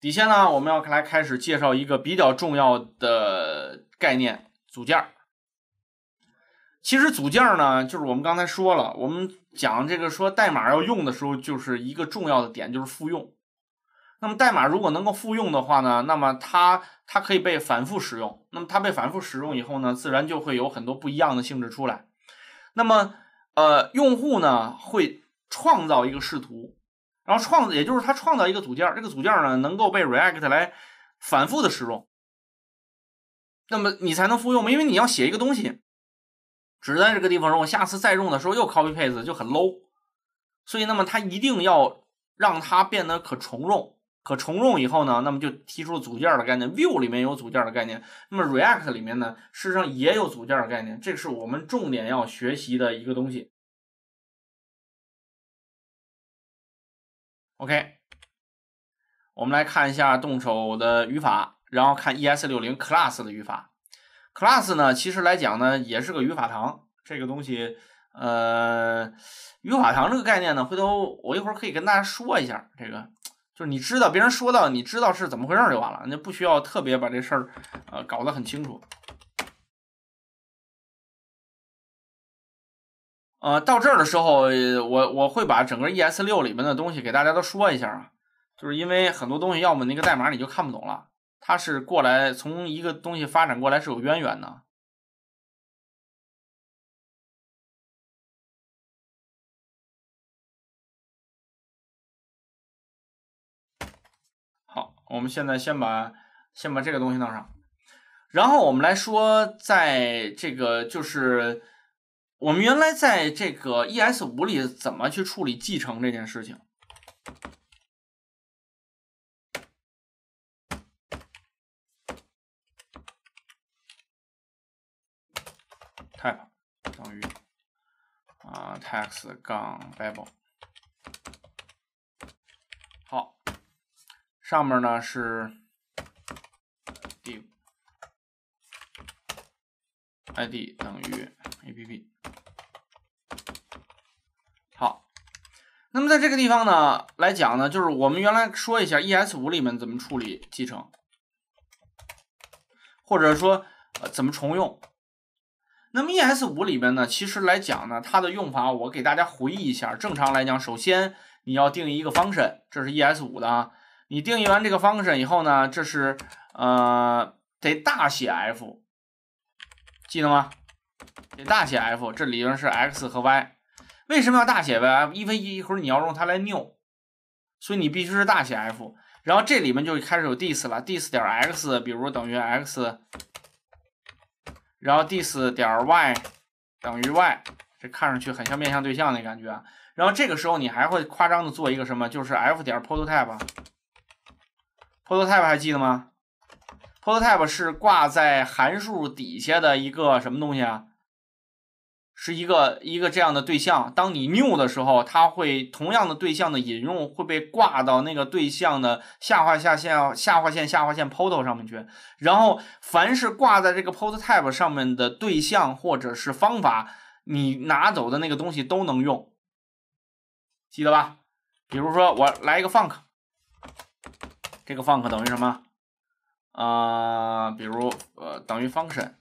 底下呢，我们要来开始介绍一个比较重要的概念——组件。其实，组件呢，就是我们刚才说了，我们讲这个说代码要用的时候，就是一个重要的点，就是复用。那么，代码如果能够复用的话呢，那么它它可以被反复使用。那么，它被反复使用以后呢，自然就会有很多不一样的性质出来。那么，呃，用户呢会创造一个视图。然后创，也就是他创造一个组件，这个组件呢能够被 React 来反复的使用，那么你才能复用因为你要写一个东西，只在这个地方用，下次再用的时候又 copy paste 就很 low，所以那么它一定要让它变得可重用，可重用以后呢，那么就提出组件的概念 v i e w 里面有组件的概念，那么 React 里面呢，事实上也有组件的概念，这是我们重点要学习的一个东西。OK，我们来看一下动手的语法，然后看 ES 六零 class 的语法。class 呢，其实来讲呢，也是个语法堂。这个东西，呃，语法堂这个概念呢，回头我一会儿可以跟大家说一下。这个就是你知道别人说到，你知道是怎么回事就完了，那不需要特别把这事儿呃搞得很清楚。呃，到这儿的时候，我我会把整个 ES 六里面的东西给大家都说一下啊，就是因为很多东西，要么那个代码你就看不懂了，它是过来从一个东西发展过来是有渊源的。好，我们现在先把先把这个东西弄上，然后我们来说，在这个就是。我们原来在这个 ES5 里怎么去处理继承这件事情？type 等于啊，text b i b l e 好，上面呢是 div，id 等于 app。那么在这个地方呢，来讲呢，就是我们原来说一下 ES 五里面怎么处理继承，或者说怎么重用。那么 ES 五里面呢，其实来讲呢，它的用法我给大家回忆一下。正常来讲，首先你要定义一个方程，这是 ES 五的啊。你定义完这个方程以后呢，这是呃得大写 F，记得吗？得大写 F，这里边是 x 和 y。为什么要大写呗？因为一会儿你要用它来 new，所以你必须是大写 F。然后这里面就开始有 d i s 了 d i s 点 x，比如等于 x，然后 d i s 点 y 等于 y，这看上去很像面向对象那感觉。然后这个时候你还会夸张的做一个什么？就是 f 点 prototype，prototype 还记得吗？prototype 是挂在函数底下的一个什么东西啊？是一个一个这样的对象，当你 new 的时候，它会同样的对象的引用会被挂到那个对象的下划下线下划线下划线 p o t o 上面去。然后，凡是挂在这个 proto type 上面的对象或者是方法，你拿走的那个东西都能用，记得吧？比如说，我来一个 func，这个 func 等于什么？啊，比如呃，等于 function。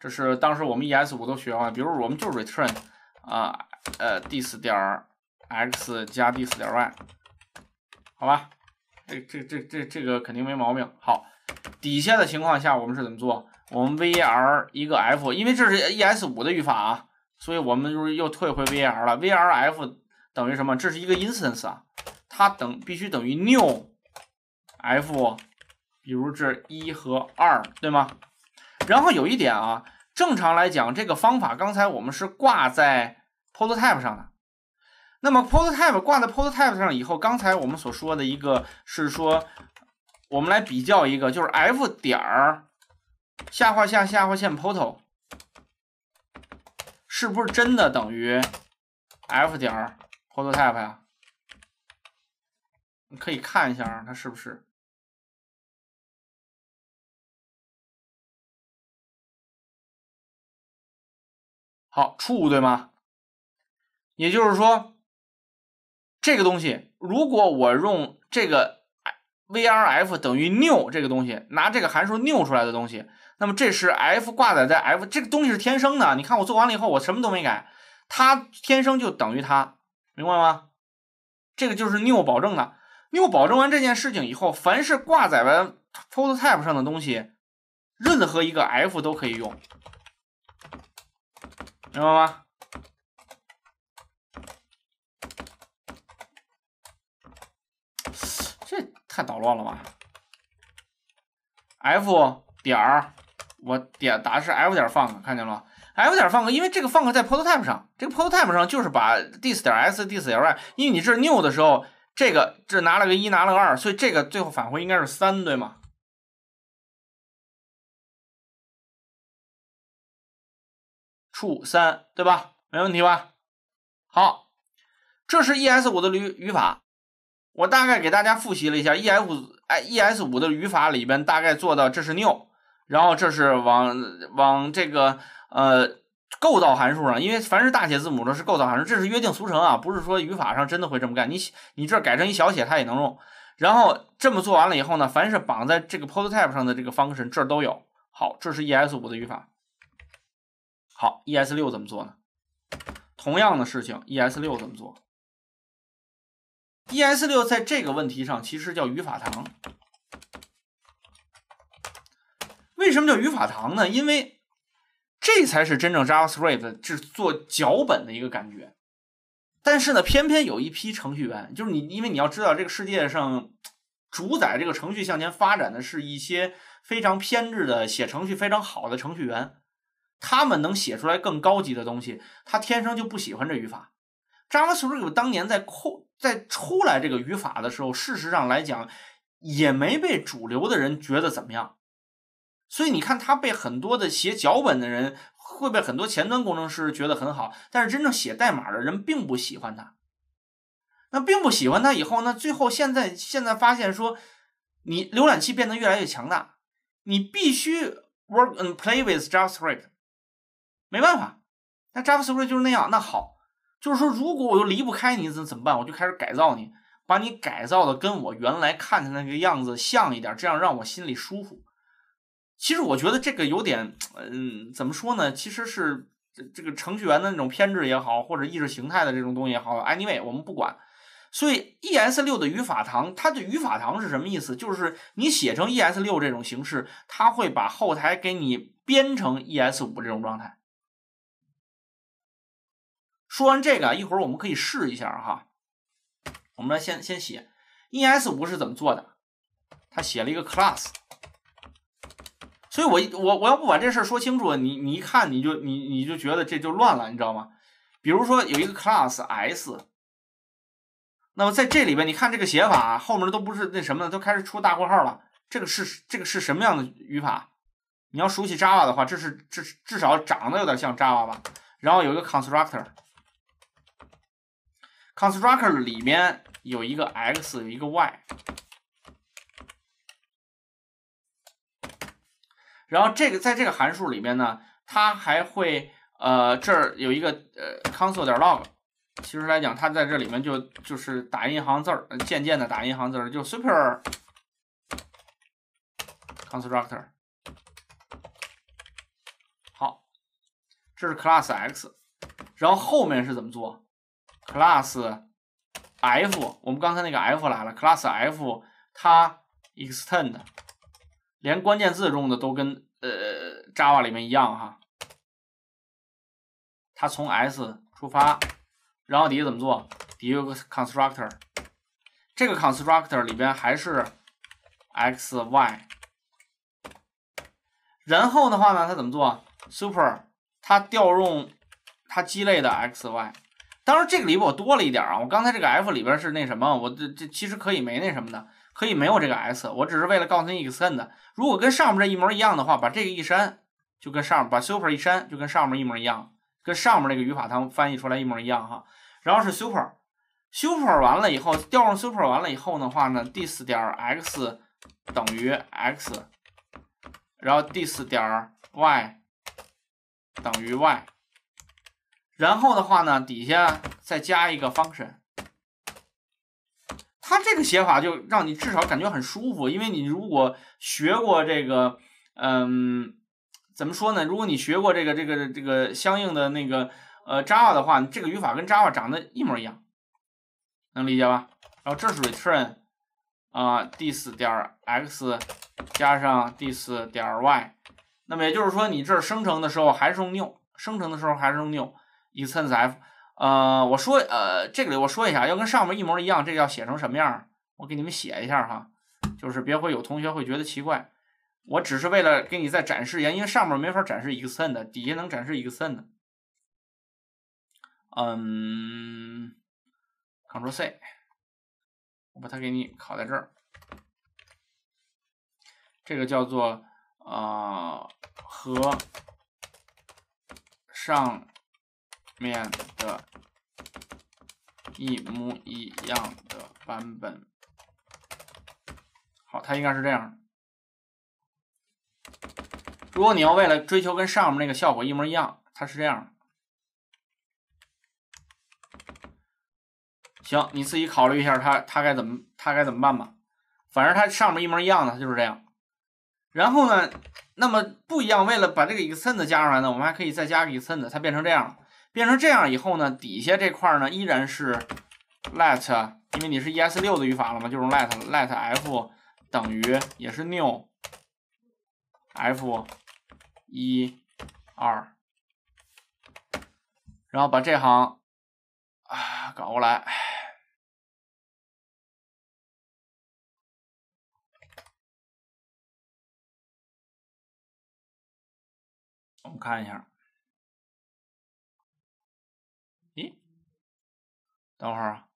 这是当时我们 E S 五都学完，比如我们就 return 啊，呃，dis 点儿 x 加 dis 点儿 y，好吧？这这这这这个肯定没毛病。好，底下的情况下我们是怎么做？我们 V R 一个 F，因为这是 E S 五的语法啊，所以我们就是又退回 V R 了。V R F 等于什么？这是一个 instance 啊，它等必须等于 new F，比如这一和二对吗？然后有一点啊。正常来讲，这个方法刚才我们是挂在 prototype 上的。那么 prototype 挂在 prototype 上以后，刚才我们所说的一个是说，我们来比较一个，就是 f 点儿下划下下划线 proto，是不是真的等于 f 点儿 prototype 呀？你可以看一下它是不是。好，初对吗？也就是说，这个东西，如果我用这个 vrf 等于 new 这个东西，拿这个函数 new 出来的东西，那么这是 f 挂载在 f 这个东西是天生的。你看我做完了以后，我什么都没改，它天生就等于它，明白吗？这个就是 new 保证的。new 保证完这件事情以后，凡是挂载完 prototype 上的东西，任何一个 f 都可以用。明白吗？这太捣乱了吧！F 点儿，我点打的是 F 点儿 func，看见了吗？F 点儿 func，因为这个 func 在 p r o t o t y p e 上，这个 p r o t o t y p e 上就是把 dis 点儿 s，dis 点儿因为你这 new 的时候，这个这拿了个一，拿了个二，所以这个最后返回应该是三，对吗？数三对吧？没问题吧？好，这是 E S 五的语语法，我大概给大家复习了一下 E s 哎 E S 五的语法里边大概做到这是 New，然后这是往往这个呃构造函数上，因为凡是大写字母的是构造函数，这是约定俗成啊，不是说语法上真的会这么干，你你这改成一小写它也能用。然后这么做完了以后呢，凡是绑在这个 p o s o Type 上的这个方程，这都有。好，这是 E S 五的语法。好，ES 六怎么做呢？同样的事情，ES 六怎么做？ES 六在这个问题上其实叫语法堂。为什么叫语法堂呢？因为这才是真正 JavaScript 制作脚本的一个感觉。但是呢，偏偏有一批程序员，就是你，因为你要知道，这个世界上主宰这个程序向前发展的是一些非常偏执的写程序非常好的程序员。他们能写出来更高级的东西，他天生就不喜欢这语法。JavaScript 当年在扩在出来这个语法的时候，事实上来讲也没被主流的人觉得怎么样。所以你看，他被很多的写脚本的人，会被很多前端工程师觉得很好，但是真正写代码的人并不喜欢它。那并不喜欢它以后呢？最后现在现在发现说，你浏览器变得越来越强大，你必须 work and play with JavaScript。没办法，那 JavaScript 就是那样。那好，就是说，如果我又离不开你怎怎么办？我就开始改造你，把你改造的跟我原来看的那个样子像一点，这样让我心里舒服。其实我觉得这个有点，嗯，怎么说呢？其实是这个程序员的那种偏执也好，或者意识形态的这种东西也好。Anyway，我们不管。所以 ES6 的语法堂，它的语法堂是什么意思？就是你写成 ES6 这种形式，它会把后台给你编成 ES5 这种状态。说完这个，一会儿我们可以试一下哈。我们来先先写，E S 五是怎么做的？他写了一个 class，所以我我我要不把这事儿说清楚，你你一看你就你你就觉得这就乱了，你知道吗？比如说有一个 class s，那么在这里边你看这个写法，后面都不是那什么的，都开始出大括号了。这个是这个是什么样的语法？你要熟悉 Java 的话，这是至至少长得有点像 Java 吧。然后有一个 constructor。constructor 里面有一个 x，有一个 y，然后这个在这个函数里面呢，它还会呃这儿有一个呃 console.log，其实来讲它在这里面就就是打印一行字儿，渐渐的打印一行字儿，就 super constructor，好，这是 class x，然后后面是怎么做？Class F，我们刚才那个 F 来了。Class F，它 extend，连关键字用的都跟呃 Java 里面一样哈。它从 S 出发，然后底下怎么做？底下有个 constructor，这个 constructor 里边还是 x y。然后的话呢，它怎么做？Super，它调用它鸡肋的 x y。当然，这个里边我多了一点啊。我刚才这个 f 里边是那什么，我这这其实可以没那什么的，可以没有这个 s。我只是为了告诉你 extend，如果跟上面这一模一样的话，把这个一删，就跟上把 super 一删，就跟上面一模一样，跟上面那个语法们翻译出来一模一样哈。然后是 super，super 完了以后调用 super 完了以后的话呢，this 点 x 等于 x，然后 this 点 y 等于 y。然后的话呢，底下再加一个 function，它这个写法就让你至少感觉很舒服，因为你如果学过这个，嗯，怎么说呢？如果你学过这个这个这个相应的那个呃 Java 的话，这个语法跟 Java 长得一模一样，能理解吧？然后这是 return 啊，this 点 x 加上 this 点 y，那么也就是说，你这儿生成的时候还是用 new，生成的时候还是用 new。Ethan's F，呃，我说，呃，这个我说一下，要跟上面一模一样，这个要写成什么样？我给你们写一下哈，就是别会有同学会觉得奇怪。我只是为了给你再展示一下，因为上面没法展示 e t c e n 的，底下能展示 e t c e n 的。嗯 c t r l C，我把它给你拷在这儿。这个叫做啊，和上。面的一模一样的版本，好，它应该是这样。如果你要为了追求跟上面那个效果一模一样，它是这样。行，你自己考虑一下，他他该怎么，他该怎么办吧。反正它上面一模一样的，它就是这样。然后呢，那么不一样，为了把这个 extend 加上来呢，我们还可以再加个 extend，它变成这样。变成这样以后呢，底下这块呢依然是 let，因为你是 ES6 的语法了嘛，就是 let let f 等于也是 new f 一、二，然后把这行啊搞过来，我们看一下。等会儿啊，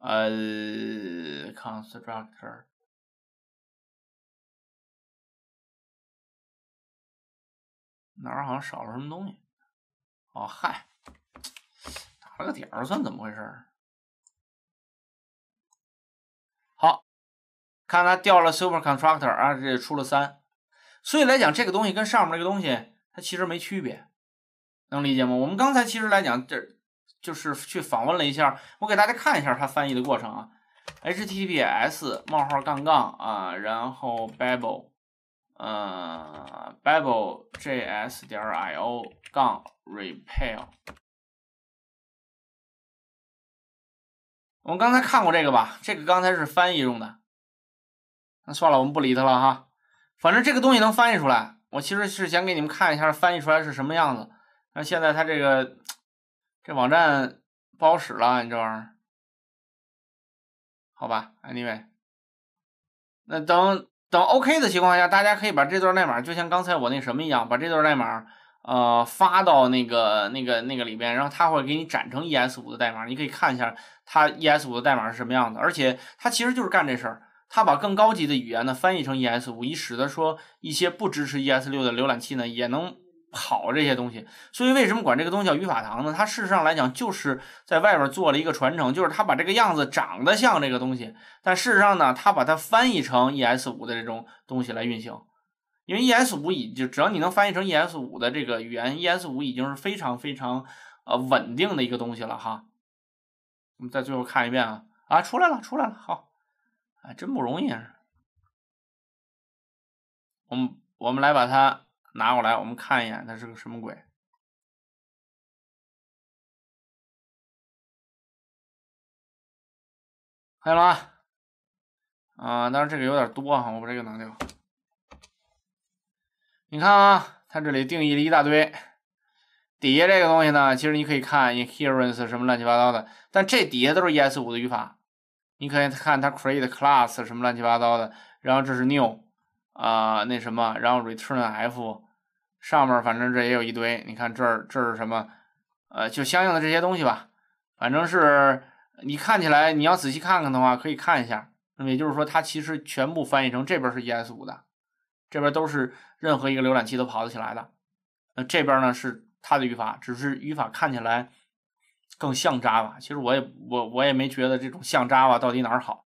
呃，constructor 哪儿好像少了什么东西？哦，嗨，打了个点儿算怎么回事？好，看它掉了 super constructor 啊，这出了三，所以来讲这个东西跟上面这个东西它其实没区别，能理解吗？我们刚才其实来讲这。就是去访问了一下，我给大家看一下它翻译的过程啊。HTTPS 冒号杠杠啊，然后 babel，嗯，babel js 点 io 杠 r e p l i r 我们刚才看过这个吧？这个刚才是翻译用的，那算了，我们不理它了哈。反正这个东西能翻译出来，我其实是想给你们看一下翻译出来是什么样子。那现在它这个。这网站不好使了，你这玩意儿，好吧，Anyway，那等等 OK 的情况下，大家可以把这段代码，就像刚才我那什么一样，把这段代码呃发到那个那个那个里边，然后它会给你展成 ES5 的代码，你可以看一下它 ES5 的代码是什么样的。而且它其实就是干这事儿，它把更高级的语言呢翻译成 ES5，以使得说一些不支持 ES6 的浏览器呢也能。跑这些东西，所以为什么管这个东西叫语法堂呢？它事实上来讲就是在外边做了一个传承，就是它把这个样子长得像这个东西，但事实上呢，它把它翻译成 E S 五的这种东西来运行。因为 E S 五已就只要你能翻译成 E S 五的这个语言，E S 五已经是非常非常呃稳定的一个东西了哈。我们再最后看一遍啊啊出来了出来了好啊真不容易。啊。我们我们来把它。拿过来，我们看一眼，它是个什么鬼？看见了啊？啊，当然这个有点多哈，我把这个拿掉。你看啊，它这里定义了一大堆，底下这个东西呢，其实你可以看 i n h e r e n c e 什么乱七八糟的，但这底下都是 ES5 的语法，你可以看它 create class 什么乱七八糟的，然后这是 new 啊，那什么，然后 return f。上面反正这也有一堆，你看这儿这是什么，呃，就相应的这些东西吧。反正是你看起来，你要仔细看看的话，可以看一下。那么也就是说，它其实全部翻译成这边是 E S 五的，这边都是任何一个浏览器都跑得起来的。那这边呢是它的语法，只是语法看起来更像 Java。其实我也我我也没觉得这种像 Java 到底哪儿好。